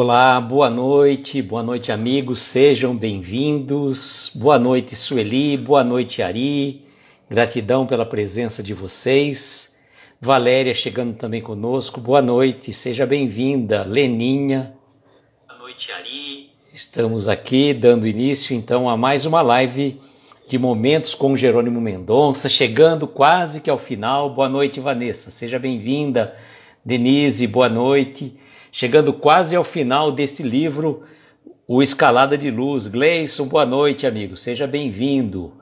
Olá, boa noite, boa noite, amigos, sejam bem-vindos. Boa noite, Sueli, boa noite, Ari. Gratidão pela presença de vocês. Valéria chegando também conosco, boa noite, seja bem-vinda. Leninha. Boa noite, Ari. Estamos aqui dando início então a mais uma live de momentos com Jerônimo Mendonça, chegando quase que ao final. Boa noite, Vanessa, seja bem-vinda. Denise, boa noite. Chegando quase ao final deste livro, o Escalada de Luz. Gleison, boa noite, amigo. Seja bem-vindo.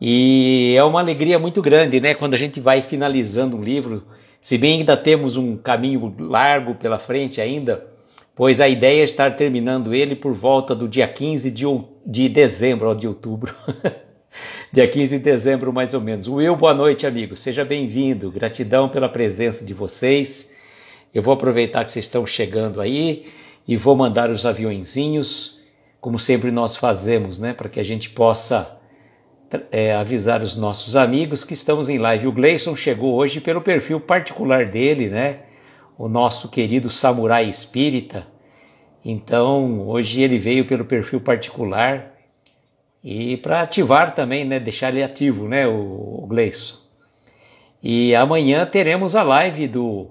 E é uma alegria muito grande, né, quando a gente vai finalizando um livro, se bem ainda temos um caminho largo pela frente ainda, pois a ideia é estar terminando ele por volta do dia 15 de, de dezembro, ou de outubro. dia 15 de dezembro, mais ou menos. Will, boa noite, amigo. Seja bem-vindo. Gratidão pela presença de vocês. Eu vou aproveitar que vocês estão chegando aí e vou mandar os aviõezinhos, como sempre nós fazemos, né, para que a gente possa é, avisar os nossos amigos que estamos em live. O Gleison chegou hoje pelo perfil particular dele, né? O nosso querido samurai espírita. Então, hoje ele veio pelo perfil particular e para ativar também, né? Deixar ele ativo, né? O, o Gleison. E amanhã teremos a live do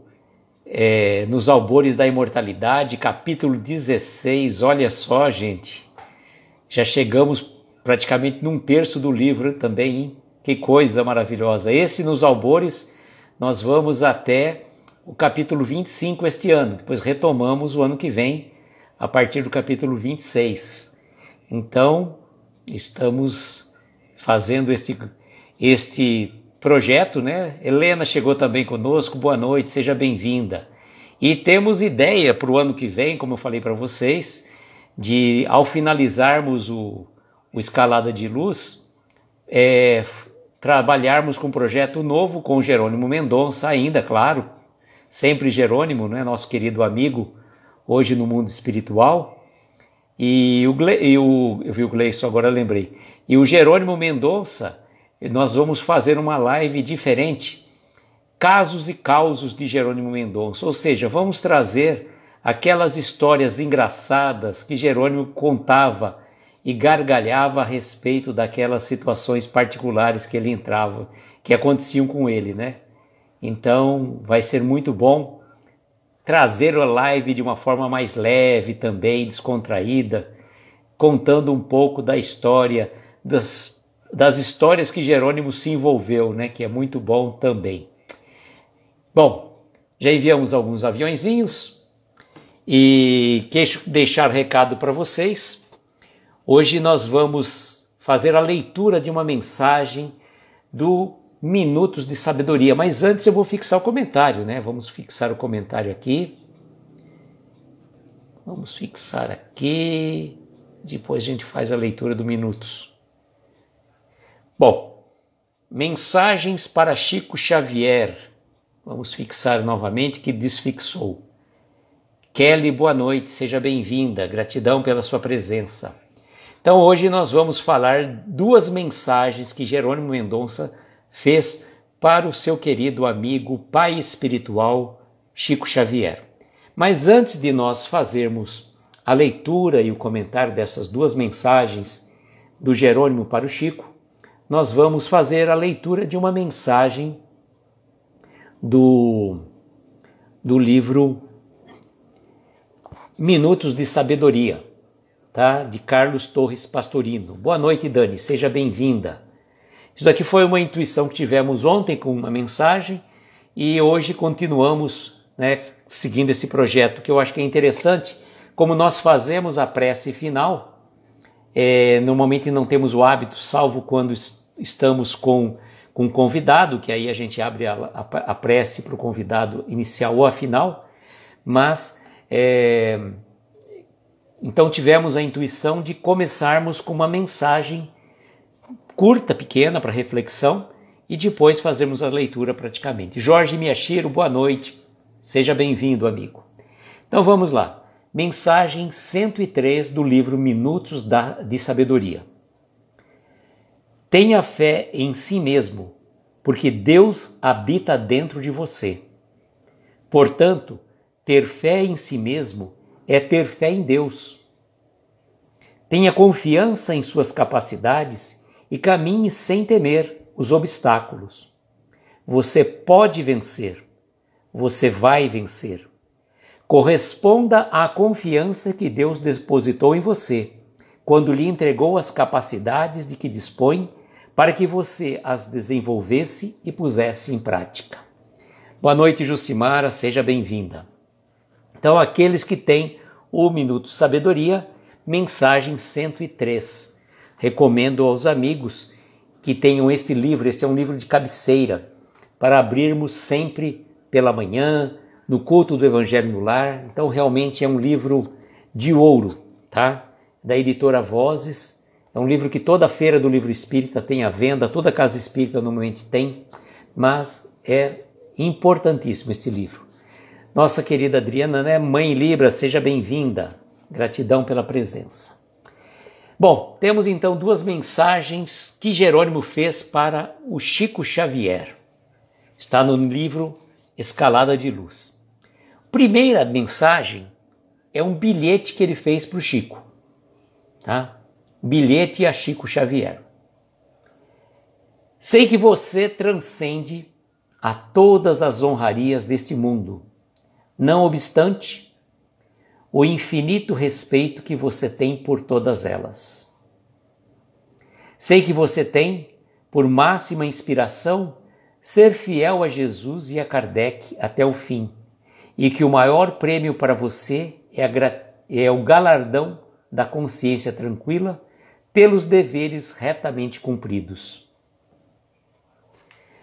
é, nos Albores da Imortalidade, capítulo 16. Olha só, gente, já chegamos praticamente num terço do livro também, hein? Que coisa maravilhosa! Esse nos Albores, nós vamos até o capítulo 25 este ano, depois retomamos o ano que vem, a partir do capítulo 26. Então, estamos fazendo este, este projeto, né? Helena chegou também conosco, boa noite, seja bem-vinda. E temos ideia para o ano que vem, como eu falei para vocês, de ao finalizarmos o, o Escalada de Luz, é, trabalharmos com um projeto novo com Jerônimo Mendonça, ainda, claro, sempre Jerônimo, né? nosso querido amigo, hoje no mundo espiritual. E o, e o eu vi o Gleison agora lembrei. E o Jerônimo Mendonça nós vamos fazer uma live diferente. Casos e causos de Jerônimo Mendonça, ou seja, vamos trazer aquelas histórias engraçadas que Jerônimo contava e gargalhava a respeito daquelas situações particulares que ele entrava, que aconteciam com ele, né? Então, vai ser muito bom trazer a live de uma forma mais leve também, descontraída, contando um pouco da história das das histórias que Jerônimo se envolveu, né, que é muito bom também. Bom, já enviamos alguns aviãozinhos e queixo deixar recado para vocês. Hoje nós vamos fazer a leitura de uma mensagem do Minutos de Sabedoria, mas antes eu vou fixar o comentário, né? Vamos fixar o comentário aqui. Vamos fixar aqui. Depois a gente faz a leitura do Minutos. Bom, mensagens para Chico Xavier. Vamos fixar novamente que desfixou. Kelly, boa noite, seja bem-vinda. Gratidão pela sua presença. Então, hoje nós vamos falar duas mensagens que Jerônimo Mendonça fez para o seu querido amigo, pai espiritual Chico Xavier. Mas antes de nós fazermos a leitura e o comentário dessas duas mensagens do Jerônimo para o Chico, nós vamos fazer a leitura de uma mensagem do, do livro Minutos de Sabedoria, tá? de Carlos Torres Pastorino. Boa noite, Dani, seja bem-vinda. Isso aqui foi uma intuição que tivemos ontem com uma mensagem e hoje continuamos né, seguindo esse projeto que eu acho que é interessante. Como nós fazemos a prece final, é, normalmente não temos o hábito, salvo quando estamos com, com um convidado, que aí a gente abre a, a, a prece para o convidado inicial ou a final, mas é, então tivemos a intuição de começarmos com uma mensagem curta, pequena, para reflexão, e depois fazermos a leitura praticamente. Jorge Miyashiro, boa noite. Seja bem-vindo, amigo. Então vamos lá. Mensagem 103 do livro Minutos da, de Sabedoria. Tenha fé em si mesmo, porque Deus habita dentro de você. Portanto, ter fé em si mesmo é ter fé em Deus. Tenha confiança em suas capacidades e caminhe sem temer os obstáculos. Você pode vencer. Você vai vencer. Corresponda à confiança que Deus depositou em você quando lhe entregou as capacidades de que dispõe para que você as desenvolvesse e pusesse em prática. Boa noite, Jucimara, seja bem-vinda. Então, aqueles que têm o Minuto Sabedoria, mensagem 103. Recomendo aos amigos que tenham este livro, este é um livro de cabeceira, para abrirmos sempre pela manhã, no culto do Evangelho no Lar. Então, realmente é um livro de ouro, tá? Da editora Vozes é um livro que toda feira do livro espírita tem à venda, toda casa espírita normalmente tem, mas é importantíssimo este livro. Nossa querida Adriana, né? Mãe Libra, seja bem-vinda. Gratidão pela presença. Bom, temos então duas mensagens que Jerônimo fez para o Chico Xavier. Está no livro Escalada de Luz. Primeira mensagem é um bilhete que ele fez para o Chico. Tá? bilhete a Chico Xavier. Sei que você transcende a todas as honrarias deste mundo, não obstante o infinito respeito que você tem por todas elas. Sei que você tem, por máxima inspiração, ser fiel a Jesus e a Kardec até o fim, e que o maior prêmio para você é, é o galardão da consciência tranquila pelos deveres retamente cumpridos.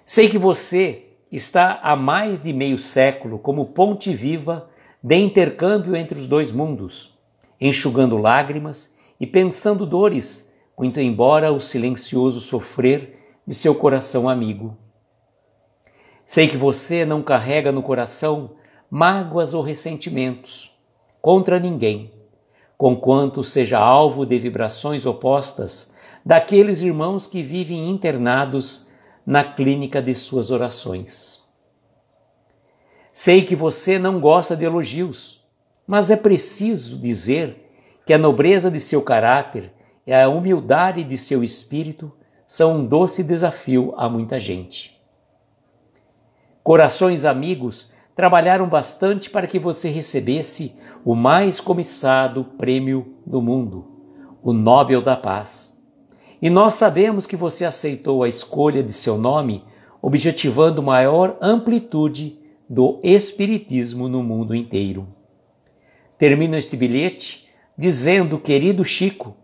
Sei que você está há mais de meio século como ponte viva de intercâmbio entre os dois mundos, enxugando lágrimas e pensando dores, muito embora o silencioso sofrer de seu coração amigo. Sei que você não carrega no coração mágoas ou ressentimentos contra ninguém conquanto seja alvo de vibrações opostas daqueles irmãos que vivem internados na clínica de suas orações. Sei que você não gosta de elogios, mas é preciso dizer que a nobreza de seu caráter e a humildade de seu espírito são um doce desafio a muita gente. Corações amigos trabalharam bastante para que você recebesse o mais comissado prêmio do mundo, o Nobel da Paz. E nós sabemos que você aceitou a escolha de seu nome, objetivando maior amplitude do espiritismo no mundo inteiro. Termino este bilhete dizendo, querido Chico,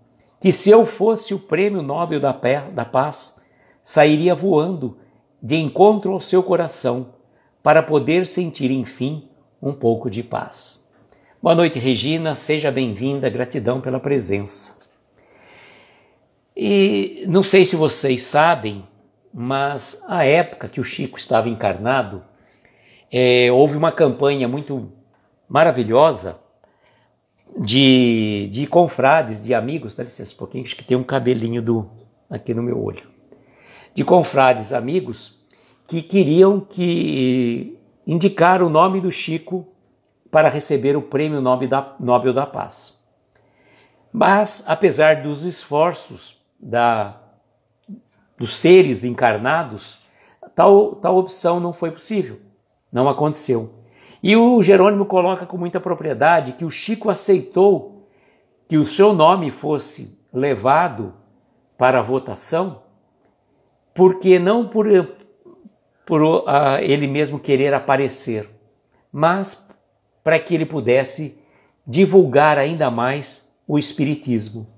que se eu fosse o prêmio Nobel da Paz, sairia voando de encontro ao seu coração para poder sentir, enfim, um pouco de paz. Boa noite, Regina, seja bem-vinda, gratidão pela presença. E não sei se vocês sabem, mas a época que o Chico estava encarnado, é, houve uma campanha muito maravilhosa de, de confrades, de amigos, dá licença um pouquinho, acho que tem um cabelinho do, aqui no meu olho, de confrades, amigos, que queriam que indicar o nome do Chico para receber o Prêmio Nobel da Paz. Mas, apesar dos esforços da, dos seres encarnados, tal, tal opção não foi possível, não aconteceu. E o Jerônimo coloca com muita propriedade que o Chico aceitou que o seu nome fosse levado para votação, porque não por, por uh, ele mesmo querer aparecer, mas para que ele pudesse divulgar ainda mais o Espiritismo.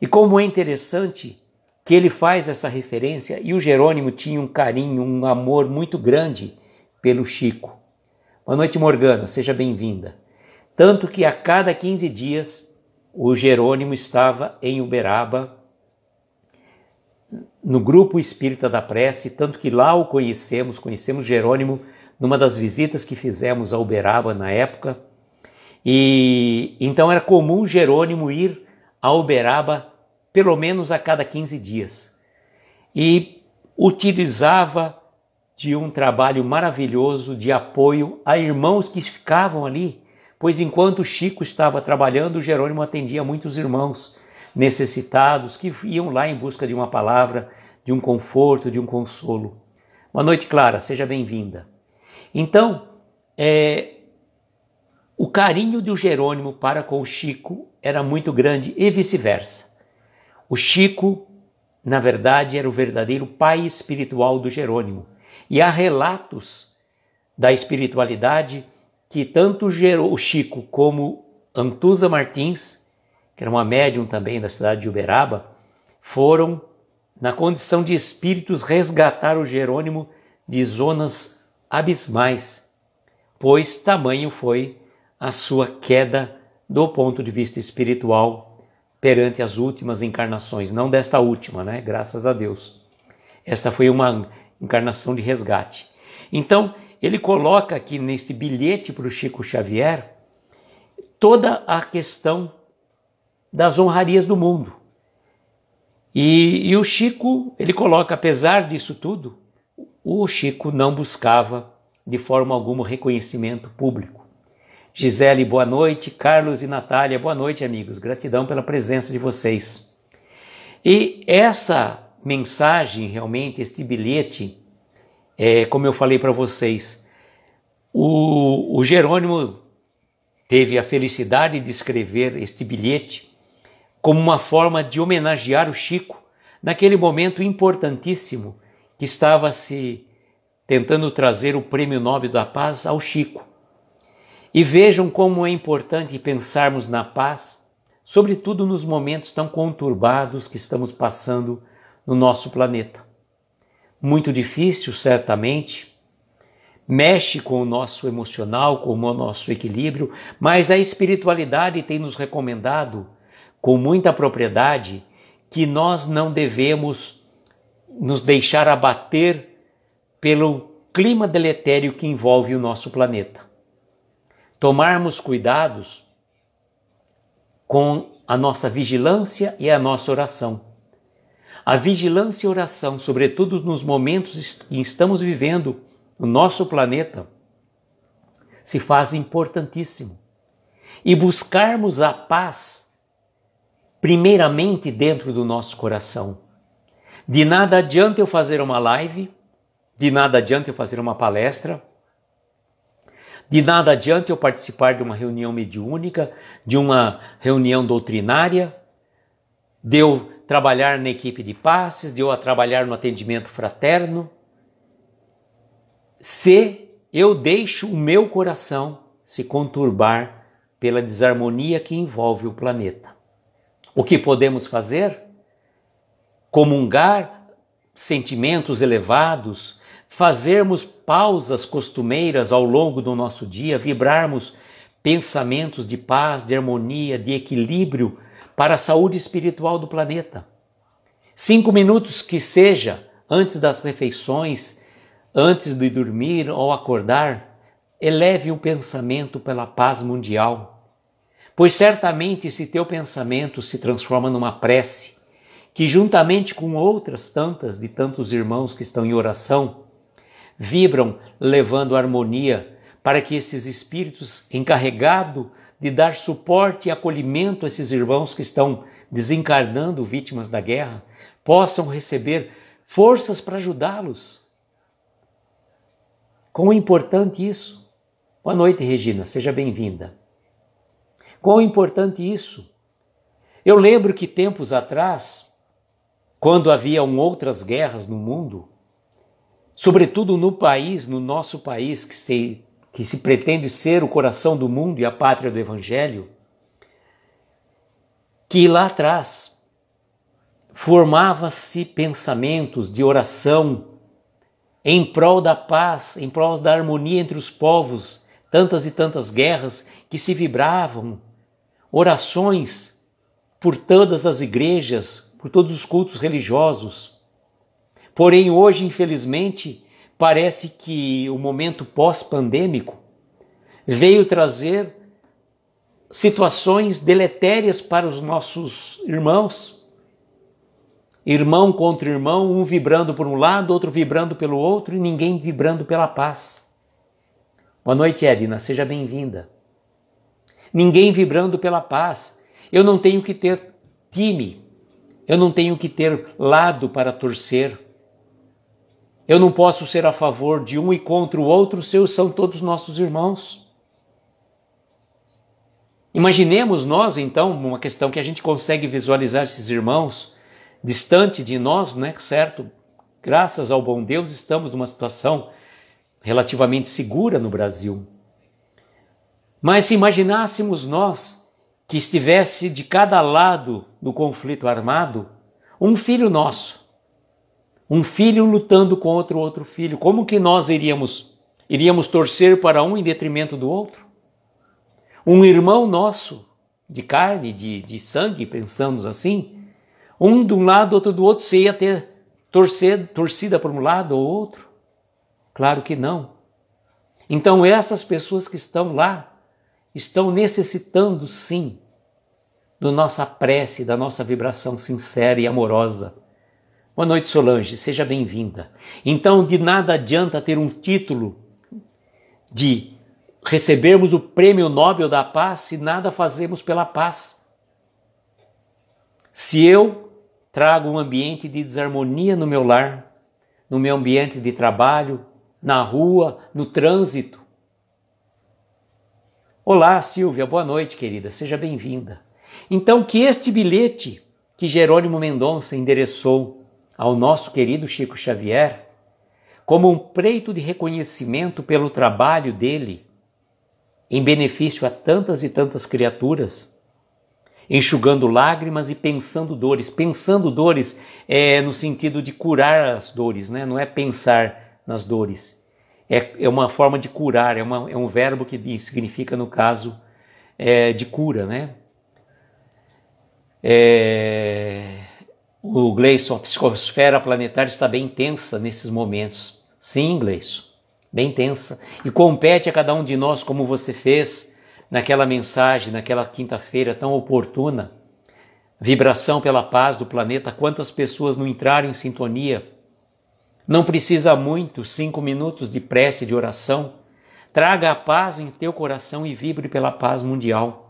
E como é interessante que ele faz essa referência, e o Jerônimo tinha um carinho, um amor muito grande pelo Chico. Boa noite, Morgana, seja bem-vinda. Tanto que a cada 15 dias o Jerônimo estava em Uberaba no grupo espírita da prece, tanto que lá o conhecemos, conhecemos Jerônimo numa das visitas que fizemos a Uberaba na época. E então era comum Jerônimo ir a Uberaba pelo menos a cada 15 dias. E utilizava de um trabalho maravilhoso de apoio a irmãos que ficavam ali, pois enquanto Chico estava trabalhando, Jerônimo atendia muitos irmãos necessitados que iam lá em busca de uma palavra, de um conforto, de um consolo. Boa noite, Clara, seja bem-vinda. Então, é, o carinho do Jerônimo para com o Chico era muito grande e vice-versa. O Chico, na verdade, era o verdadeiro pai espiritual do Jerônimo. E há relatos da espiritualidade que tanto o Chico como Antusa Martins que era uma médium também da cidade de Uberaba, foram, na condição de espíritos, resgatar o Jerônimo de zonas abismais, pois tamanho foi a sua queda do ponto de vista espiritual perante as últimas encarnações, não desta última, né? Graças a Deus. Esta foi uma encarnação de resgate. Então, ele coloca aqui neste bilhete para o Chico Xavier toda a questão das honrarias do mundo. E, e o Chico, ele coloca, apesar disso tudo, o Chico não buscava de forma alguma reconhecimento público. Gisele, boa noite. Carlos e Natália, boa noite, amigos. Gratidão pela presença de vocês. E essa mensagem, realmente, este bilhete, é, como eu falei para vocês, o, o Jerônimo teve a felicidade de escrever este bilhete como uma forma de homenagear o Chico naquele momento importantíssimo que estava se tentando trazer o Prêmio Nobel da Paz ao Chico. E vejam como é importante pensarmos na paz, sobretudo nos momentos tão conturbados que estamos passando no nosso planeta. Muito difícil, certamente, mexe com o nosso emocional, com o nosso equilíbrio, mas a espiritualidade tem nos recomendado com muita propriedade que nós não devemos nos deixar abater pelo clima deletério que envolve o nosso planeta. Tomarmos cuidados com a nossa vigilância e a nossa oração. A vigilância e oração, sobretudo nos momentos que estamos vivendo no nosso planeta, se faz importantíssimo. E buscarmos a paz primeiramente dentro do nosso coração. De nada adianta eu fazer uma live, de nada adianta eu fazer uma palestra, de nada adianta eu participar de uma reunião mediúnica, de uma reunião doutrinária, de eu trabalhar na equipe de passes, de eu trabalhar no atendimento fraterno, se eu deixo o meu coração se conturbar pela desarmonia que envolve o planeta. O que podemos fazer? Comungar sentimentos elevados, fazermos pausas costumeiras ao longo do nosso dia, vibrarmos pensamentos de paz, de harmonia, de equilíbrio para a saúde espiritual do planeta. Cinco minutos que seja antes das refeições, antes de dormir ou acordar, eleve o pensamento pela paz mundial. Pois certamente esse teu pensamento se transforma numa prece, que juntamente com outras tantas de tantos irmãos que estão em oração, vibram levando harmonia para que esses espíritos encarregados de dar suporte e acolhimento a esses irmãos que estão desencarnando vítimas da guerra possam receber forças para ajudá-los. Como é importante isso! Boa noite, Regina, seja bem-vinda. Quão importante isso! Eu lembro que tempos atrás, quando haviam outras guerras no mundo, sobretudo no país, no nosso país, que se, que se pretende ser o coração do mundo e a pátria do Evangelho, que lá atrás formava-se pensamentos de oração em prol da paz, em prol da harmonia entre os povos, tantas e tantas guerras que se vibravam orações por todas as igrejas, por todos os cultos religiosos. Porém, hoje, infelizmente, parece que o momento pós-pandêmico veio trazer situações deletérias para os nossos irmãos. Irmão contra irmão, um vibrando por um lado, outro vibrando pelo outro e ninguém vibrando pela paz. Boa noite, Edna, seja bem-vinda ninguém vibrando pela paz. Eu não tenho que ter time, eu não tenho que ter lado para torcer. Eu não posso ser a favor de um e contra o outro, seus são todos nossos irmãos. Imaginemos nós, então, uma questão que a gente consegue visualizar esses irmãos distante de nós, né? Certo? Graças ao bom Deus, estamos numa situação relativamente segura no Brasil. Mas se imaginássemos nós que estivesse de cada lado do conflito armado um filho nosso, um filho lutando contra o outro filho, como que nós iríamos iríamos torcer para um em detrimento do outro? Um irmão nosso de carne, de, de sangue, pensamos assim, um de um lado, outro do outro, se ia ter torcer, torcida por um lado ou outro? Claro que não. Então essas pessoas que estão lá estão necessitando sim do nossa prece, da nossa vibração sincera e amorosa. Boa noite, Solange, seja bem-vinda. Então, de nada adianta ter um título de recebermos o Prêmio Nobel da Paz se nada fazemos pela paz. Se eu trago um ambiente de desarmonia no meu lar, no meu ambiente de trabalho, na rua, no trânsito, Olá, Silvia, boa noite, querida, seja bem-vinda. Então, que este bilhete que Jerônimo Mendonça endereçou ao nosso querido Chico Xavier, como um preito de reconhecimento pelo trabalho dele em benefício a tantas e tantas criaturas, enxugando lágrimas e pensando dores. Pensando dores é no sentido de curar as dores, né? não é pensar nas dores é, é uma forma de curar, é, uma, é um verbo que significa, no caso, é, de cura, né? É, o Gleison, a psicosfera planetária está bem tensa nesses momentos. Sim, Gleison, bem tensa. E compete a cada um de nós, como você fez naquela mensagem, naquela quinta-feira tão oportuna. Vibração pela paz do planeta, quantas pessoas não entraram em sintonia não precisa muito, cinco minutos de prece de oração. Traga a paz em teu coração e vibre pela paz mundial.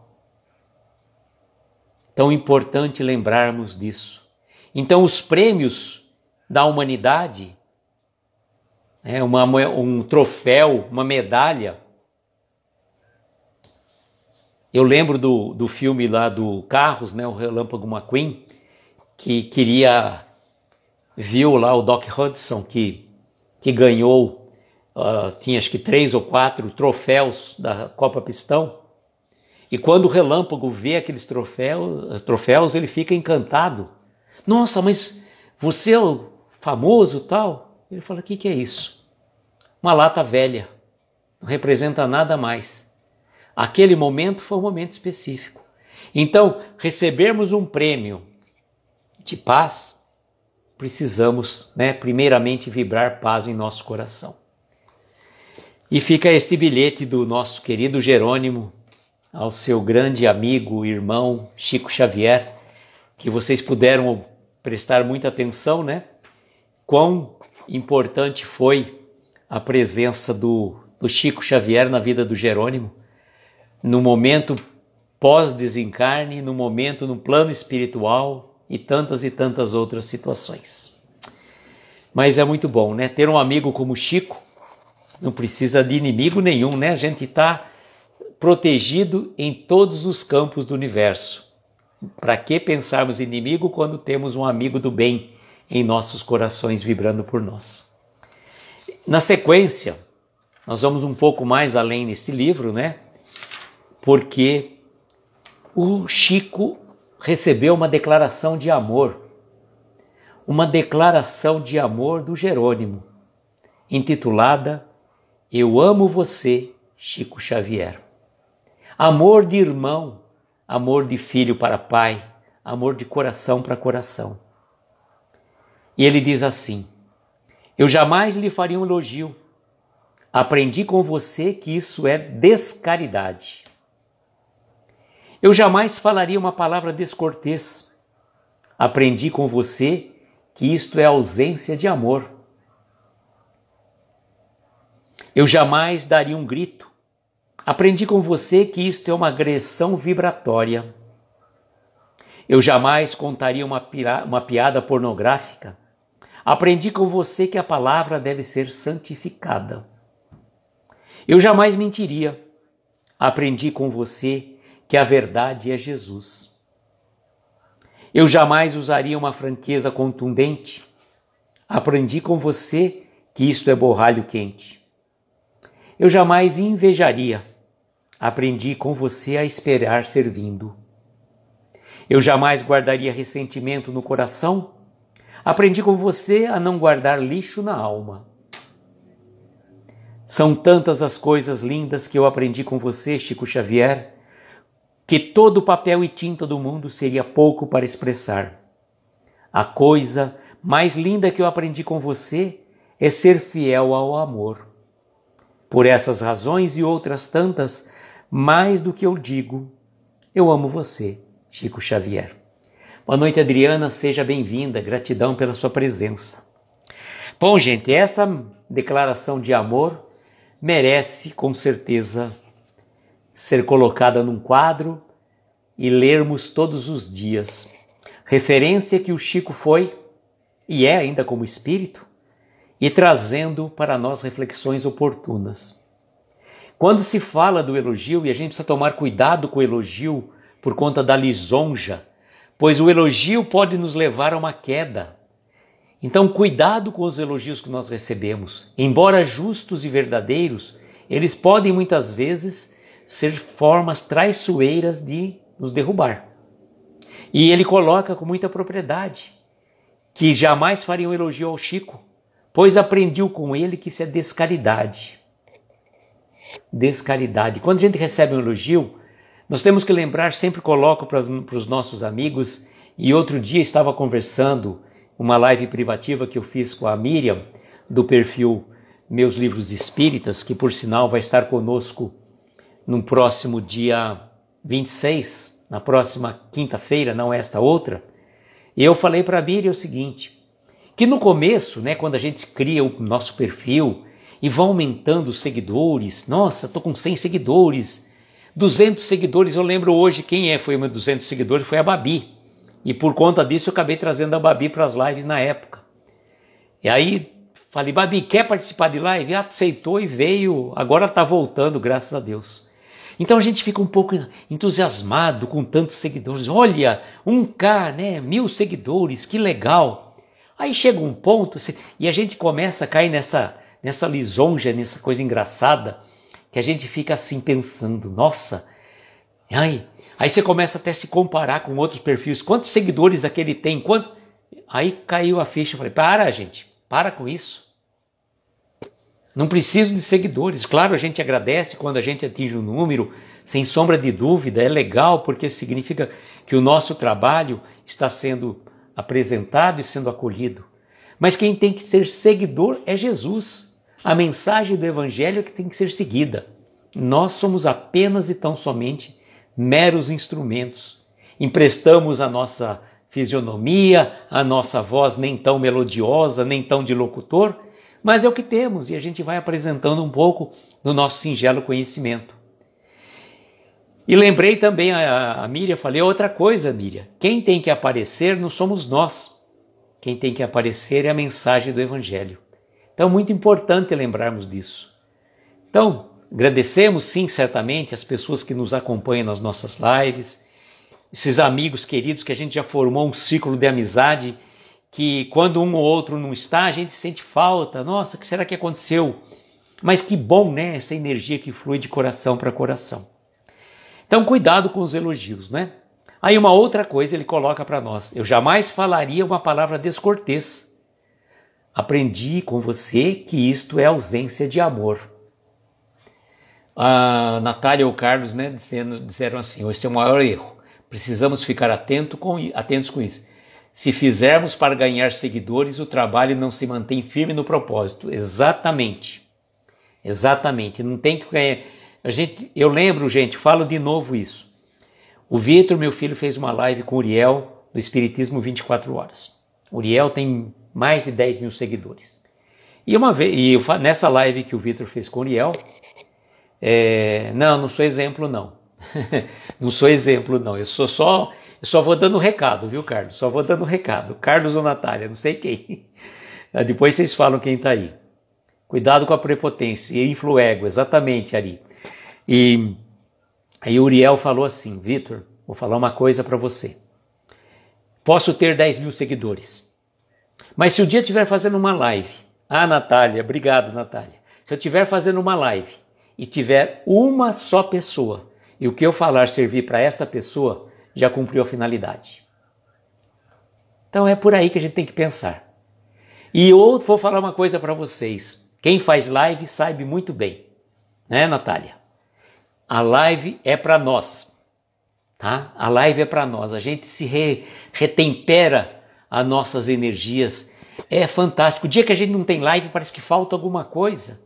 Tão importante lembrarmos disso. Então, os prêmios da humanidade, né, uma, um troféu, uma medalha. Eu lembro do, do filme lá do Carros, né, o Relâmpago McQueen, que queria viu lá o Doc Hudson que, que ganhou, uh, tinha acho que três ou quatro troféus da Copa Pistão. E quando o relâmpago vê aqueles troféus, troféus ele fica encantado. Nossa, mas você é o famoso tal? Ele fala: o que, que é isso? Uma lata velha, não representa nada mais. Aquele momento foi um momento específico. Então, recebermos um prêmio de paz precisamos, né, primeiramente, vibrar paz em nosso coração. E fica este bilhete do nosso querido Jerônimo ao seu grande amigo, irmão Chico Xavier, que vocês puderam prestar muita atenção, né? Quão importante foi a presença do, do Chico Xavier na vida do Jerônimo, no momento pós-desencarne, no momento no plano espiritual, e tantas e tantas outras situações. Mas é muito bom, né? Ter um amigo como Chico não precisa de inimigo nenhum, né? A gente está protegido em todos os campos do universo. Para que pensarmos inimigo quando temos um amigo do bem em nossos corações vibrando por nós? Na sequência, nós vamos um pouco mais além nesse livro, né? Porque o Chico recebeu uma declaração de amor, uma declaração de amor do Jerônimo, intitulada Eu amo você, Chico Xavier. Amor de irmão, amor de filho para pai, amor de coração para coração. E ele diz assim: Eu jamais lhe faria um elogio. Aprendi com você que isso é descaridade. Eu jamais falaria uma palavra descortês. Aprendi com você que isto é ausência de amor. Eu jamais daria um grito. Aprendi com você que isto é uma agressão vibratória. Eu jamais contaria uma, uma piada pornográfica. Aprendi com você que a palavra deve ser santificada. Eu jamais mentiria. Aprendi com você que a verdade é Jesus. Eu jamais usaria uma franqueza contundente. Aprendi com você que isto é borralho quente. Eu jamais invejaria. Aprendi com você a esperar servindo. Eu jamais guardaria ressentimento no coração. Aprendi com você a não guardar lixo na alma. São tantas as coisas lindas que eu aprendi com você, Chico Xavier que todo o papel e tinta do mundo seria pouco para expressar. A coisa mais linda que eu aprendi com você é ser fiel ao amor. Por essas razões e outras tantas, mais do que eu digo, eu amo você, Chico Xavier. Boa noite, Adriana, seja bem-vinda, gratidão pela sua presença. Bom, gente, essa declaração de amor merece com certeza ser colocada num quadro e lermos todos os dias. Referência que o Chico foi e é ainda como espírito e trazendo para nós reflexões oportunas. Quando se fala do elogio, e a gente precisa tomar cuidado com o elogio por conta da lisonja, pois o elogio pode nos levar a uma queda. Então, cuidado com os elogios que nós recebemos. Embora justos e verdadeiros, eles podem muitas vezes ser formas traiçoeiras de nos derrubar. E ele coloca com muita propriedade que jamais fariam elogio ao Chico, pois aprendiu com ele que isso é descaridade. Descaridade. Quando a gente recebe um elogio, nós temos que lembrar, sempre coloco para os nossos amigos, e outro dia estava conversando, uma live privativa que eu fiz com a Miriam, do perfil Meus Livros Espíritas, que por sinal vai estar conosco no próximo dia 26, na próxima quinta-feira, não esta outra, eu falei para a Miriam o seguinte: que no começo, né, quando a gente cria o nosso perfil e vão aumentando os seguidores, nossa, tô com 100 seguidores, 200 seguidores, eu lembro hoje quem é, foi o meu 200 seguidores, foi a Babi. E por conta disso eu acabei trazendo a Babi para as lives na época. E aí falei, Babi, quer participar de live? Aceitou e veio, agora está voltando, graças a Deus. Então a gente fica um pouco entusiasmado com tantos seguidores. Olha, um K, né? Mil seguidores, que legal. Aí chega um ponto e a gente começa a cair nessa, nessa lisonja, nessa coisa engraçada, que a gente fica assim pensando, nossa, ai, aí você começa até a se comparar com outros perfis, quantos seguidores aquele tem, quanto... Aí caiu a ficha, eu falei, para gente, para com isso. Não preciso de seguidores. Claro, a gente agradece quando a gente atinge um número, sem sombra de dúvida, é legal porque significa que o nosso trabalho está sendo apresentado e sendo acolhido. Mas quem tem que ser seguidor é Jesus. A mensagem do Evangelho é que tem que ser seguida. Nós somos apenas e tão somente meros instrumentos. Emprestamos a nossa fisionomia, a nossa voz nem tão melodiosa, nem tão de locutor mas é o que temos e a gente vai apresentando um pouco do nosso singelo conhecimento. E lembrei também a, a Miriam, falei outra coisa, Miriam. Quem tem que aparecer não somos nós. Quem tem que aparecer é a mensagem do Evangelho. Então, é muito importante lembrarmos disso. Então, agradecemos sim, certamente, as pessoas que nos acompanham nas nossas lives, esses amigos queridos que a gente já formou um ciclo de amizade que quando um ou outro não está, a gente sente falta. Nossa, o que será que aconteceu? Mas que bom, né? Essa energia que flui de coração para coração. Então, cuidado com os elogios, né? Aí uma outra coisa ele coloca para nós: eu jamais falaria uma palavra descortês. Aprendi com você que isto é ausência de amor. A Natália ou o Carlos né, disseram, disseram assim: oh, esse é o maior erro. Precisamos ficar atento com, atentos com isso. Se fizermos para ganhar seguidores, o trabalho não se mantém firme no propósito. Exatamente. Exatamente. Não tem que ganhar. A gente, eu lembro, gente, falo de novo isso. O Vitor, meu filho, fez uma live com o Uriel no Espiritismo 24 Horas. O Uriel tem mais de 10 mil seguidores. E uma vez, e eu, nessa live que o Vitor fez com o Uriel, é, não, não sou exemplo, não. não sou exemplo, não. Eu sou só eu só vou dando um recado, viu, Carlos? Só vou dando um recado. Carlos ou Natália, não sei quem. Ah, depois vocês falam quem está aí. Cuidado com a prepotência e influego, exatamente, Ari. E aí Uriel falou assim, Vitor, vou falar uma coisa para você. Posso ter 10 mil seguidores, mas se o um dia estiver fazendo uma live, ah, Natália, obrigado, Natália. Se eu estiver fazendo uma live e tiver uma só pessoa e o que eu falar servir para esta pessoa, já cumpriu a finalidade. Então é por aí que a gente tem que pensar. E eu vou falar uma coisa para vocês. Quem faz live sabe muito bem, né, Natália? A live é para nós, tá? A live é para nós. A gente se re, retempera as nossas energias. É fantástico. O dia que a gente não tem live, parece que falta alguma coisa.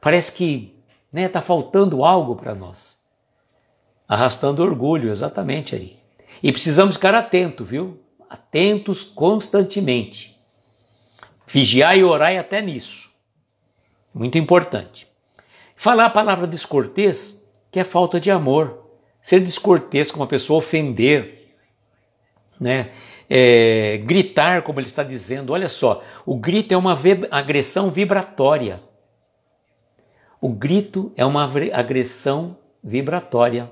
Parece que, né, tá faltando algo para nós arrastando orgulho, exatamente, ali. E precisamos ficar atento, viu? Atentos constantemente. Vigiar e orar é até nisso. Muito importante. Falar a palavra descortês, que é falta de amor. Ser descortês com uma pessoa, ofender, né? É, gritar, como ele está dizendo. Olha só, o grito é uma vib agressão vibratória. O grito é uma agressão vibratória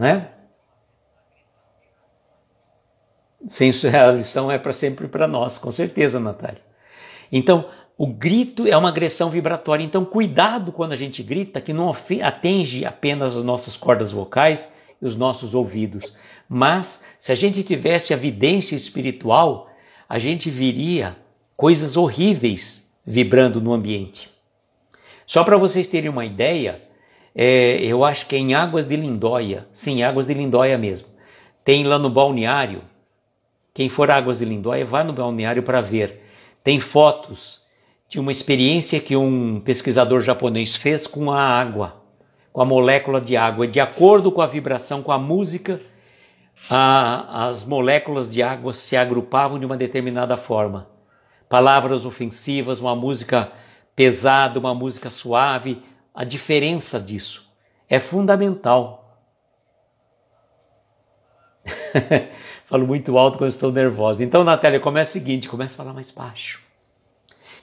né? Sem a lição é para sempre para nós, com certeza, Natália. Então, o grito é uma agressão vibratória, então cuidado quando a gente grita, que não atinge apenas as nossas cordas vocais e os nossos ouvidos. Mas se a gente tivesse a vidência espiritual, a gente viria coisas horríveis vibrando no ambiente. Só para vocês terem uma ideia, é, eu acho que é em Águas de Lindóia, sim, Águas de Lindóia mesmo. Tem lá no balneário. Quem for Águas de Lindóia, vá no balneário para ver. Tem fotos de uma experiência que um pesquisador japonês fez com a água, com a molécula de água. De acordo com a vibração, com a música, a, as moléculas de água se agrupavam de uma determinada forma. Palavras ofensivas, uma música pesada, uma música suave, a diferença disso. É fundamental. Falo muito alto quando estou nervosa. Então, Natália, começa o seguinte: começa a falar mais baixo.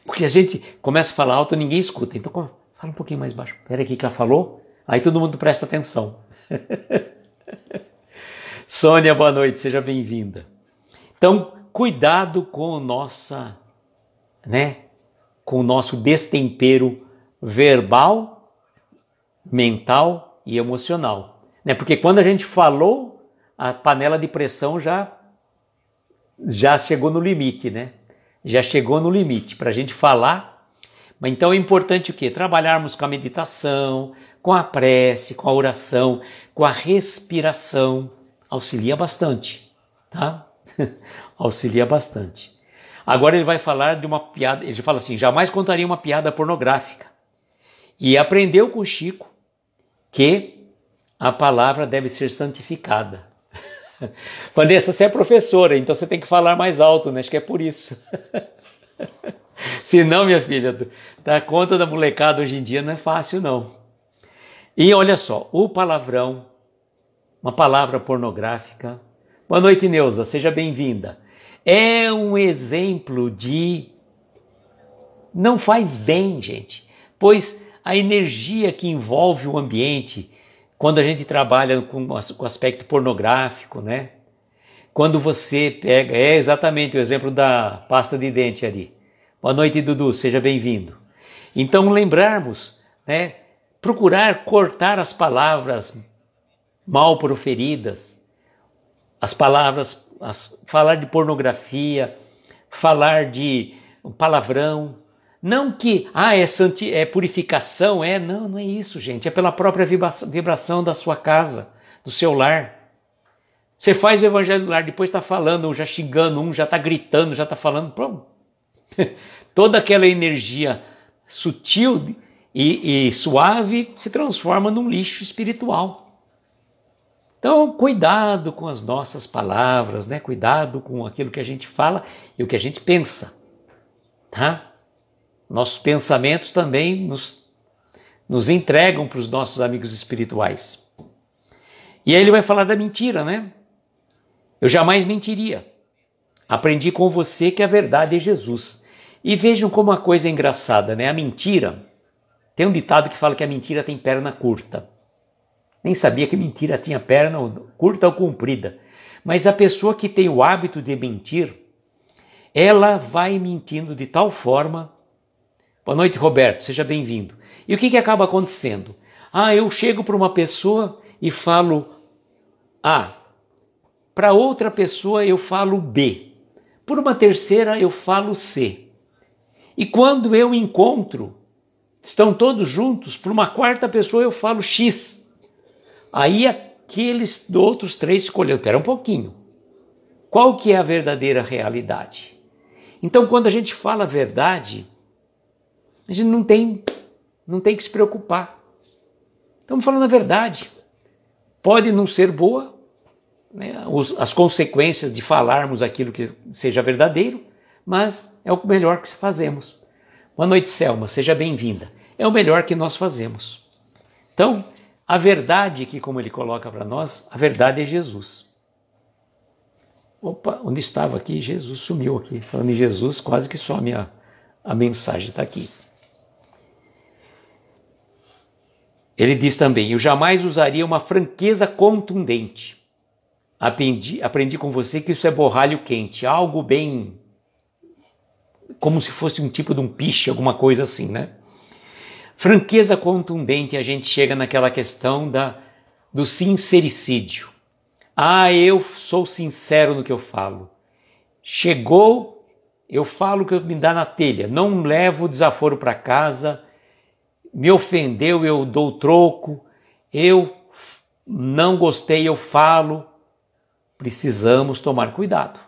Porque a gente começa a falar alto e ninguém escuta. Então, fala um pouquinho mais baixo. Peraí, o que ela falou? Aí todo mundo presta atenção. Sônia, boa noite, seja bem-vinda. Então, cuidado com nossa, né, com o nosso destempero verbal mental e emocional. Né? Porque quando a gente falou, a panela de pressão já, já chegou no limite, né? Já chegou no limite para a gente falar. Mas então é importante o quê? Trabalharmos com a meditação, com a prece, com a oração, com a respiração. Auxilia bastante, tá? Auxilia bastante. Agora ele vai falar de uma piada. Ele fala assim: jamais contaria uma piada pornográfica. E aprendeu com o Chico que a palavra deve ser santificada. Vanessa, você é professora, então você tem que falar mais alto, né? Acho que é por isso. Se não, minha filha, dar conta da molecada hoje em dia não é fácil, não. E olha só, o palavrão, uma palavra pornográfica. Boa noite, Neuza, seja bem-vinda. É um exemplo de. Não faz bem, gente, pois a energia que envolve o ambiente quando a gente trabalha com o aspecto pornográfico, né? Quando você pega, é exatamente o exemplo da pasta de dente ali. Boa noite, Dudu, seja bem-vindo. Então lembrarmos, né? Procurar cortar as palavras mal proferidas, as palavras, as, falar de pornografia, falar de palavrão, não que, ah, é, santi, é purificação, é. Não, não é isso, gente. É pela própria vibração da sua casa, do seu lar. Você faz o evangelho do lar, depois está falando, já xingando um, já está gritando, já está falando. Pronto. Toda aquela energia sutil e, e suave se transforma num lixo espiritual. Então, cuidado com as nossas palavras, né? Cuidado com aquilo que a gente fala e o que a gente pensa, tá? Nossos pensamentos também nos, nos entregam para os nossos amigos espirituais. E aí ele vai falar da mentira, né? Eu jamais mentiria. Aprendi com você que a verdade é Jesus. E vejam como uma coisa é engraçada, né? A mentira. Tem um ditado que fala que a mentira tem perna curta. Nem sabia que mentira tinha perna curta ou comprida. Mas a pessoa que tem o hábito de mentir, ela vai mentindo de tal forma Boa noite, Roberto, seja bem-vindo. E o que, que acaba acontecendo? Ah, eu chego para uma pessoa e falo A. Para outra pessoa eu falo B. Por uma terceira eu falo C. E quando eu encontro, estão todos juntos, para uma quarta pessoa eu falo X. Aí aqueles outros três escolhem, espera um pouquinho. Qual que é a verdadeira realidade? Então, quando a gente fala a verdade, a gente não tem, não tem que se preocupar. Estamos falando a verdade. Pode não ser boa, né, as consequências de falarmos aquilo que seja verdadeiro, mas é o melhor que fazemos. Boa noite, Selma, seja bem-vinda. É o melhor que nós fazemos. Então, a verdade que, como ele coloca para nós, a verdade é Jesus. Opa, onde estava aqui? Jesus sumiu aqui. Falando em Jesus, quase que some a, a mensagem, está aqui. Ele diz também: Eu jamais usaria uma franqueza contundente. Aprendi, aprendi com você que isso é borralho quente, algo bem. como se fosse um tipo de um piche, alguma coisa assim, né? Franqueza contundente, a gente chega naquela questão da, do sincericídio. Ah, eu sou sincero no que eu falo. Chegou, eu falo o que me dá na telha, não levo o desaforo para casa me ofendeu, eu dou troco, eu não gostei, eu falo. Precisamos tomar cuidado,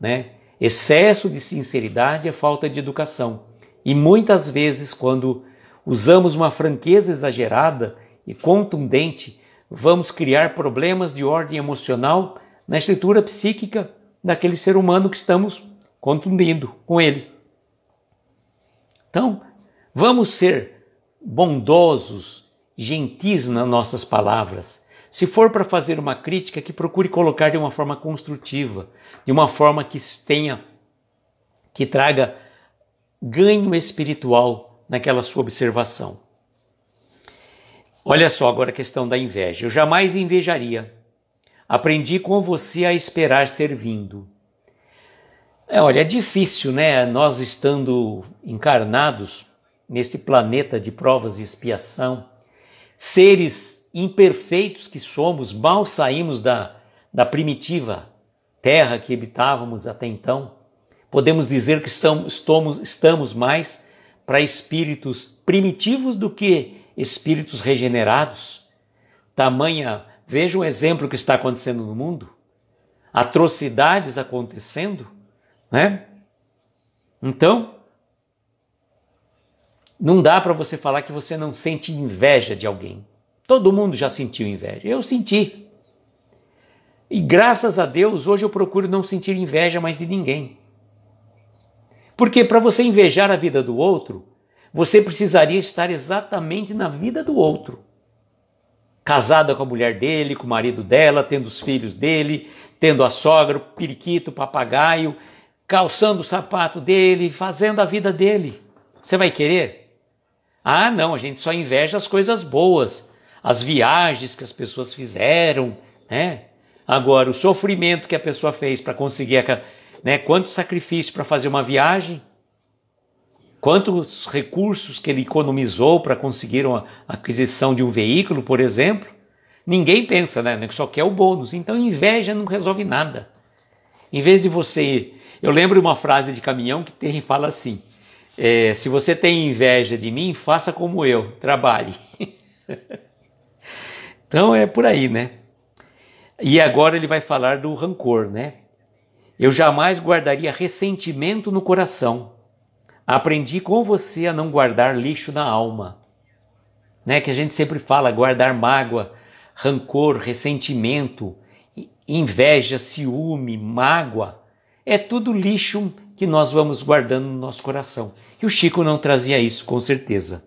né? Excesso de sinceridade é falta de educação. E muitas vezes, quando usamos uma franqueza exagerada e contundente, vamos criar problemas de ordem emocional na estrutura psíquica daquele ser humano que estamos contundindo com ele. Então, vamos ser bondosos, gentis nas nossas palavras. Se for para fazer uma crítica, que procure colocar de uma forma construtiva, de uma forma que tenha, que traga ganho espiritual naquela sua observação. Olha só agora a questão da inveja. Eu jamais invejaria. Aprendi com você a esperar ser vindo. É, olha, é difícil, né? Nós estando encarnados, neste planeta de provas e expiação, seres imperfeitos que somos, mal saímos da, da primitiva terra que habitávamos até então, podemos dizer que estamos, estamos mais para espíritos primitivos do que espíritos regenerados. Tamanha, veja o exemplo que está acontecendo no mundo, atrocidades acontecendo, né? Então, não dá para você falar que você não sente inveja de alguém. Todo mundo já sentiu inveja. Eu senti. E graças a Deus, hoje eu procuro não sentir inveja mais de ninguém. Porque para você invejar a vida do outro, você precisaria estar exatamente na vida do outro. Casada com a mulher dele, com o marido dela, tendo os filhos dele, tendo a sogra, o periquito, o papagaio, calçando o sapato dele, fazendo a vida dele. Você vai querer? Ah, não, a gente só inveja as coisas boas, as viagens que as pessoas fizeram, né? Agora, o sofrimento que a pessoa fez para conseguir, né? Quanto sacrifício para fazer uma viagem, quantos recursos que ele economizou para conseguir a aquisição de um veículo, por exemplo. Ninguém pensa, né? Só quer o bônus. Então, inveja não resolve nada. Em vez de você. Eu lembro uma frase de caminhão que tem fala assim: é, se você tem inveja de mim, faça como eu, trabalhe. então é por aí, né? E agora ele vai falar do rancor, né? Eu jamais guardaria ressentimento no coração. Aprendi com você a não guardar lixo na alma. Né? Que a gente sempre fala, guardar mágoa, rancor, ressentimento, inveja, ciúme, mágoa, é tudo lixo que nós vamos guardando no nosso coração. E o Chico não trazia isso, com certeza.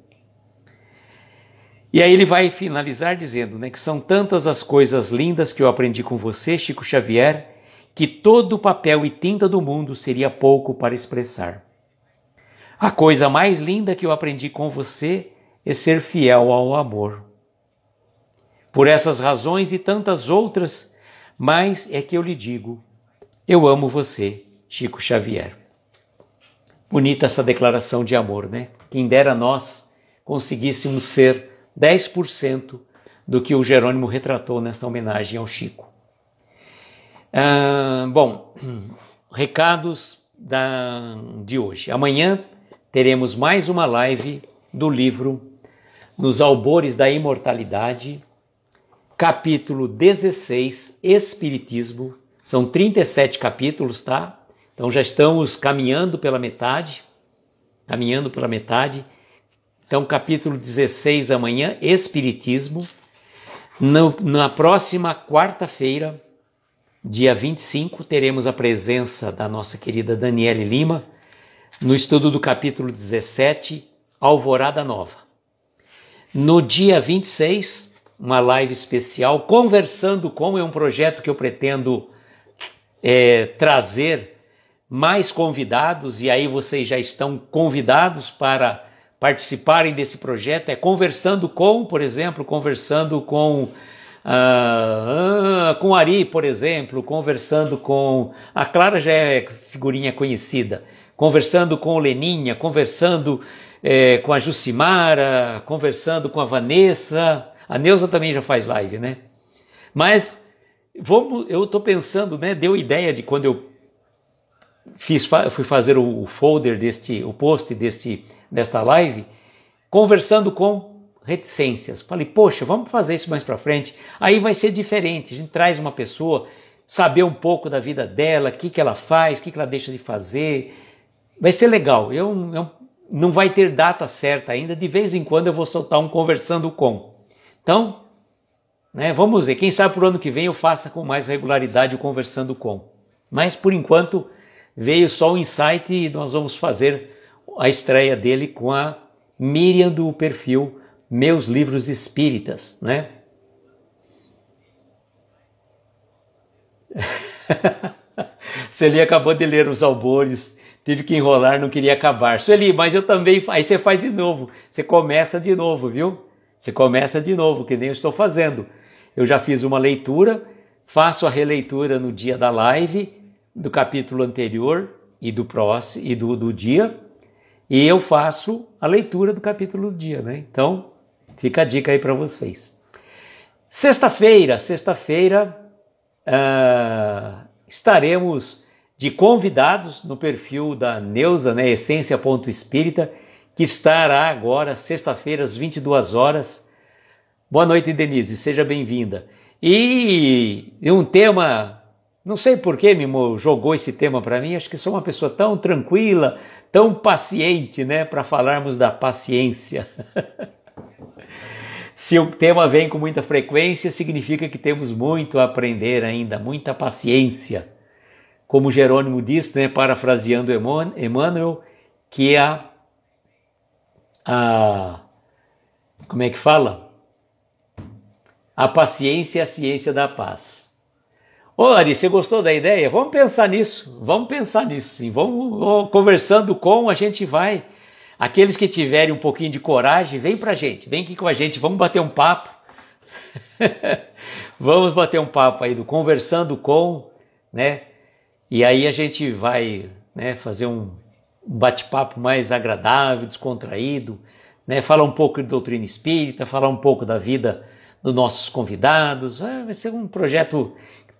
E aí ele vai finalizar dizendo, né, que são tantas as coisas lindas que eu aprendi com você, Chico Xavier, que todo o papel e tinta do mundo seria pouco para expressar. A coisa mais linda que eu aprendi com você é ser fiel ao amor. Por essas razões e tantas outras, mas é que eu lhe digo, eu amo você, Chico Xavier. Bonita essa declaração de amor, né? Quem dera nós conseguíssemos ser 10% do que o Jerônimo retratou nessa homenagem ao Chico. Ah, bom, recados da, de hoje. Amanhã teremos mais uma live do livro Nos Albores da Imortalidade, capítulo 16, Espiritismo. São 37 capítulos, tá? Então já estamos caminhando pela metade, caminhando pela metade. Então, capítulo 16 amanhã, Espiritismo. No, na próxima quarta-feira, dia 25, teremos a presença da nossa querida Daniele Lima no estudo do capítulo 17, Alvorada Nova. No dia 26, uma live especial, Conversando com, é um projeto que eu pretendo é, trazer mais convidados, e aí vocês já estão convidados para participarem desse projeto, é conversando com, por exemplo, conversando com. Uh, com Ari, por exemplo, conversando com. A Clara já é figurinha conhecida. Conversando com o Leninha, conversando é, com a Jucimara, conversando com a Vanessa. A Neuza também já faz live, né? Mas vamos, eu estou pensando, né? Deu ideia de quando eu fiz, fui fazer o folder deste, o post deste, desta live, conversando com reticências. Falei, poxa, vamos fazer isso mais para frente. Aí vai ser diferente. A gente traz uma pessoa, saber um pouco da vida dela, o que, que ela faz, o que, que ela deixa de fazer. Vai ser legal. Eu, eu, não vai ter data certa ainda. De vez em quando eu vou soltar um conversando com. Então, né, vamos ver. Quem sabe por ano que vem eu faça com mais regularidade o conversando com. Mas por enquanto veio só o insight e nós vamos fazer a estreia dele com a Miriam do perfil Meus Livros Espíritas, né? Sueli acabou de ler os albores, tive que enrolar, não queria acabar. Sueli, mas eu também. Aí você faz de novo, você começa de novo, viu? Você começa de novo, que nem eu estou fazendo. Eu já fiz uma leitura, faço a releitura no dia da live do capítulo anterior e do próximo e do, do dia, e eu faço a leitura do capítulo do dia, né? Então, fica a dica aí para vocês. Sexta-feira, sexta-feira, uh, estaremos de convidados no perfil da Neuza, né, essência.espírita, que estará agora, sexta-feira, às 22 horas. Boa noite, Denise, seja bem-vinda. e um tema não sei por que me jogou esse tema para mim, acho que sou uma pessoa tão tranquila, tão paciente, né, para falarmos da paciência. Se o tema vem com muita frequência, significa que temos muito a aprender ainda, muita paciência. Como Jerônimo diz, né, parafraseando Emmanuel, que a, a como é que fala? A paciência é a ciência da paz. Ô Ari, você gostou da ideia? Vamos pensar nisso, vamos pensar nisso, sim. Vamos conversando com, a gente vai. Aqueles que tiverem um pouquinho de coragem, vem pra gente, vem aqui com a gente, vamos bater um papo. vamos bater um papo aí do conversando com, né? E aí a gente vai né, fazer um bate-papo mais agradável, descontraído, né? Falar um pouco de doutrina espírita, falar um pouco da vida dos nossos convidados. Ah, vai ser um projeto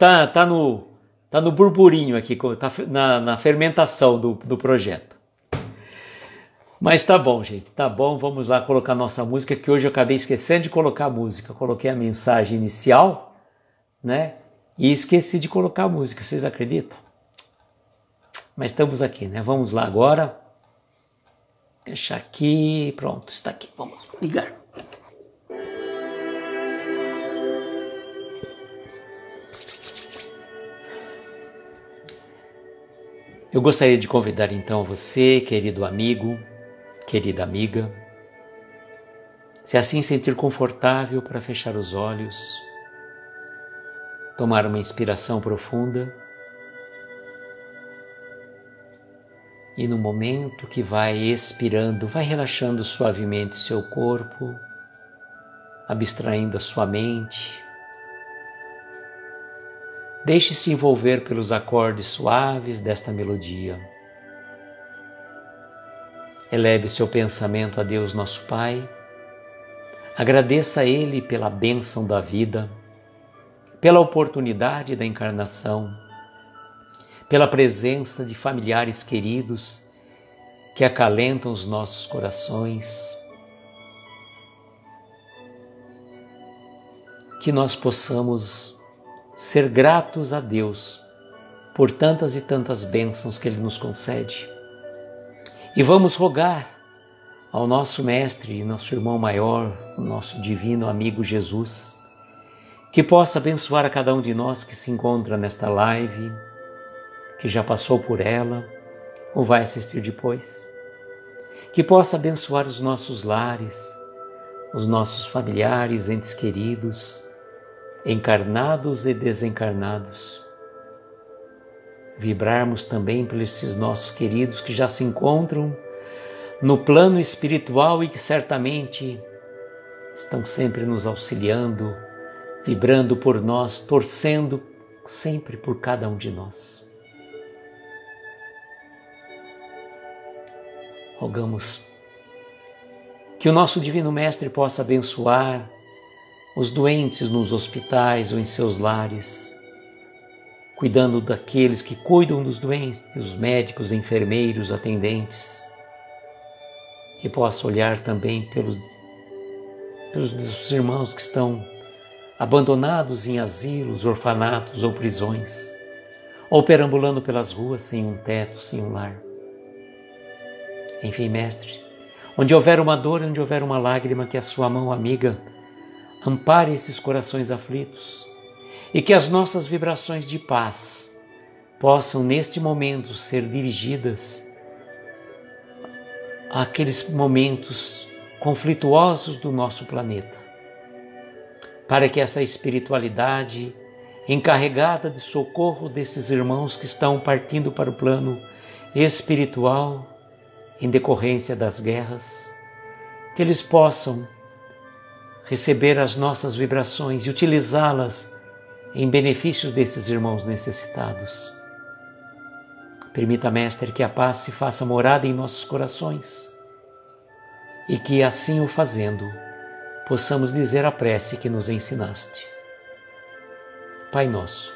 tá, tá, no, tá no burburinho aqui, tá na, na fermentação do, do projeto. Mas tá bom, gente, tá bom, vamos lá colocar nossa música, que hoje eu acabei esquecendo de colocar a música. Coloquei a mensagem inicial, né? E esqueci de colocar a música, vocês acreditam? Mas estamos aqui, né? Vamos lá agora. Deixar aqui, pronto, está aqui. Vamos ligar. Eu gostaria de convidar então você, querido amigo, querida amiga, se assim sentir confortável para fechar os olhos, tomar uma inspiração profunda e no momento que vai expirando, vai relaxando suavemente seu corpo, abstraindo a sua mente, Deixe-se envolver pelos acordes suaves desta melodia. Eleve seu pensamento a Deus, nosso Pai. Agradeça a Ele pela bênção da vida, pela oportunidade da encarnação, pela presença de familiares queridos que acalentam os nossos corações. Que nós possamos ser gratos a Deus por tantas e tantas bênçãos que Ele nos concede. E vamos rogar ao nosso Mestre, nosso irmão maior, nosso divino amigo Jesus, que possa abençoar a cada um de nós que se encontra nesta live, que já passou por ela ou vai assistir depois. Que possa abençoar os nossos lares, os nossos familiares, entes queridos, encarnados e desencarnados. Vibrarmos também por esses nossos queridos que já se encontram no plano espiritual e que certamente estão sempre nos auxiliando, vibrando por nós, torcendo sempre por cada um de nós. Rogamos que o nosso Divino Mestre possa abençoar os doentes nos hospitais ou em seus lares, cuidando daqueles que cuidam dos doentes, os médicos, enfermeiros, atendentes, que possa olhar também pelos, pelos irmãos que estão abandonados em asilos, orfanatos ou prisões, ou perambulando pelas ruas sem um teto, sem um lar. Enfim, Mestre, onde houver uma dor, onde houver uma lágrima, que a sua mão amiga ampare esses corações aflitos e que as nossas vibrações de paz possam neste momento ser dirigidas àqueles momentos conflituosos do nosso planeta, para que essa espiritualidade encarregada de socorro desses irmãos que estão partindo para o plano espiritual em decorrência das guerras, que eles possam receber as nossas vibrações e utilizá-las em benefício desses irmãos necessitados. Permita, Mestre, que a paz se faça morada em nossos corações e que, assim o fazendo, possamos dizer a prece que nos ensinaste. Pai nosso,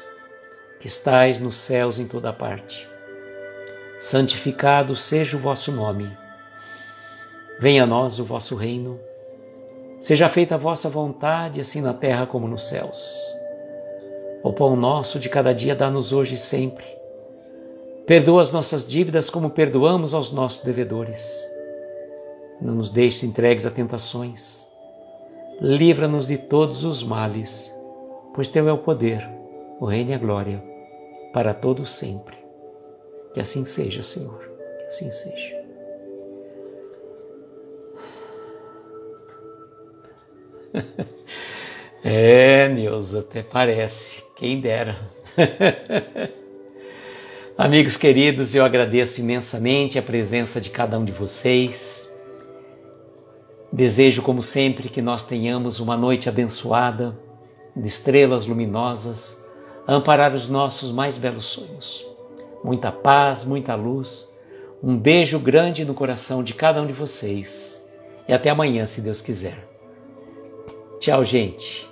que estais nos céus em toda parte, santificado seja o vosso nome. Venha a nós o vosso reino Seja feita a vossa vontade, assim na terra como nos céus. O pão nosso de cada dia dá-nos hoje e sempre. Perdoa as nossas dívidas como perdoamos aos nossos devedores. Não nos deixe entregues a tentações. Livra-nos de todos os males, pois teu é o poder, o reino e a glória, para todo sempre. Que assim seja, Senhor. Que assim seja. é, Nilza, até parece. Quem dera. Amigos queridos, eu agradeço imensamente a presença de cada um de vocês. Desejo, como sempre, que nós tenhamos uma noite abençoada, de estrelas luminosas, amparar os nossos mais belos sonhos. Muita paz, muita luz. Um beijo grande no coração de cada um de vocês. E até amanhã, se Deus quiser. Tchau, gente.